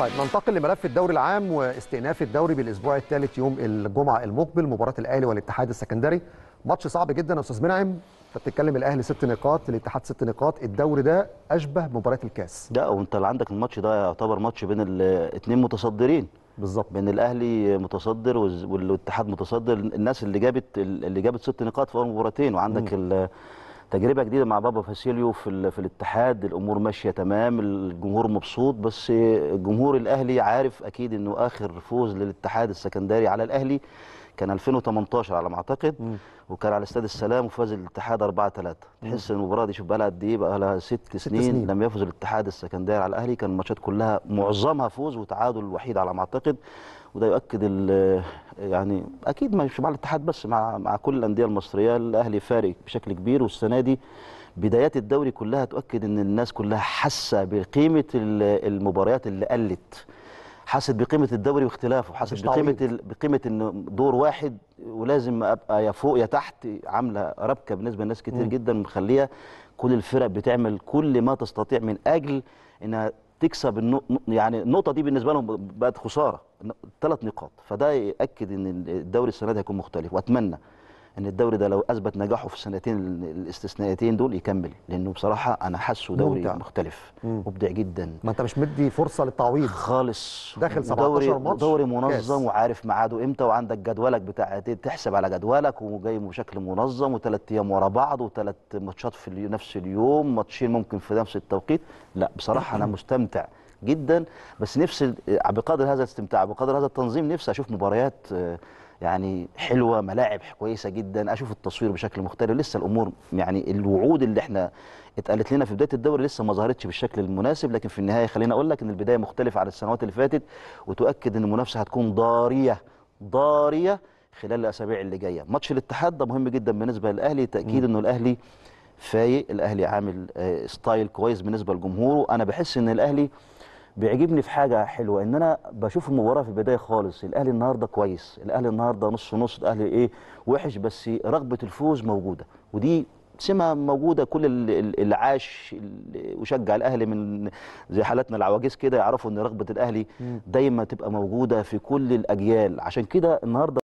طيب ننتقل لملف الدوري العام واستئناف الدوري بالاسبوع الثالث يوم الجمعه المقبل مباراه الاهلي والاتحاد السكندري ماتش صعب جدا يا استاذ منعم فبتتكلم الاهلي ست نقاط الاتحاد ست نقاط الدوري ده اشبه مباراه الكاس ده وانت اللي عندك الماتش ده يعتبر ماتش بين الاثنين متصدرين بالظبط بين الاهلي متصدر والاتحاد متصدر الناس اللي جابت اللي جابت ست نقاط في اول مباراتين وعندك تجربه جديده مع بابا فاسيليو في, في الاتحاد الامور ماشيه تمام الجمهور مبسوط بس جمهور الاهلي عارف اكيد انه اخر فوز للاتحاد السكندري على الاهلي كان 2018 على ما اعتقد م. وكان على استاد السلام وفاز الاتحاد 4 3 تحس ان المباراه دي شوف بقى لها قد ايه بقى لها ست سنين, سنين لم يفز الاتحاد السكندري على الاهلي كان الماتشات كلها معظمها فوز وتعادل الوحيد على ما اعتقد وده يؤكد يعني اكيد مش مع الاتحاد بس مع مع كل الانديه المصريه الاهلي فارق بشكل كبير والسنه دي بدايات الدوري كلها تؤكد ان الناس كلها حاسه بقيمه المباريات اللي قلت حاسس بقيمه الدوري واختلافه حاسس بقيمه ال... بقيمه ان دور واحد ولازم ابقى يا فوق يا تحت عامله ربكه بالنسبه لناس كتير م. جدا مخليه كل الفرق بتعمل كل ما تستطيع من اجل انها تكسب النقطه يعني النقطه دي بالنسبه لهم بقت خساره ثلاث نقاط فده ياكد ان الدوري السنه دي هيكون مختلف واتمنى ان الدوري ده لو اثبت نجاحه في السنتين الاستثنائيتين دول يكمل لانه بصراحه انا حاسه دوري ممتع. مختلف مبدع جدا ما انت مش مدي فرصه للتعويض خالص داخل 17 ماتش دوري منظم كاس. وعارف ميعاده امتى وعندك جدولك بتاع تحسب على جدولك وجاي بشكل منظم وثلاث ايام ورا بعض وثلاث ماتشات في نفس اليوم ماتشين ممكن في نفس التوقيت لا بصراحه انا مستمتع جدا بس نفسي آه، بقدر هذا الاستمتاع بقدر هذا التنظيم نفسي اشوف مباريات آه، يعني حلوه ملاعب كويسه جدا اشوف التصوير بشكل مختلف لسه الامور يعني الوعود اللي احنا اتقالت لنا في بدايه الدوري لسه ما ظهرتش بالشكل المناسب لكن في النهايه خليني اقول لك ان البدايه مختلفه عن السنوات اللي فاتت وتؤكد ان المنافسه هتكون ضاريه ضاريه خلال الاسابيع اللي جايه ماتش الاتحاد ده مهم جدا بالنسبه للاهلي تاكيد انه الاهلي فايق الاهلي عامل آه، ستايل كويس بالنسبه لجمهوره انا بحس ان الاهلي بيعجبني في حاجه حلوه ان انا بشوف المباراه في البدايه خالص الاهلي النهارده كويس الاهلي النهارده نص نص الاهلي ايه وحش بس رغبه الفوز موجوده ودي سمه موجوده كل اللي عاش وشجع الاهلي من زي حالاتنا العواجيز كده يعرفوا ان رغبه الاهلي دايما تبقى موجوده في كل الاجيال عشان كده النهارده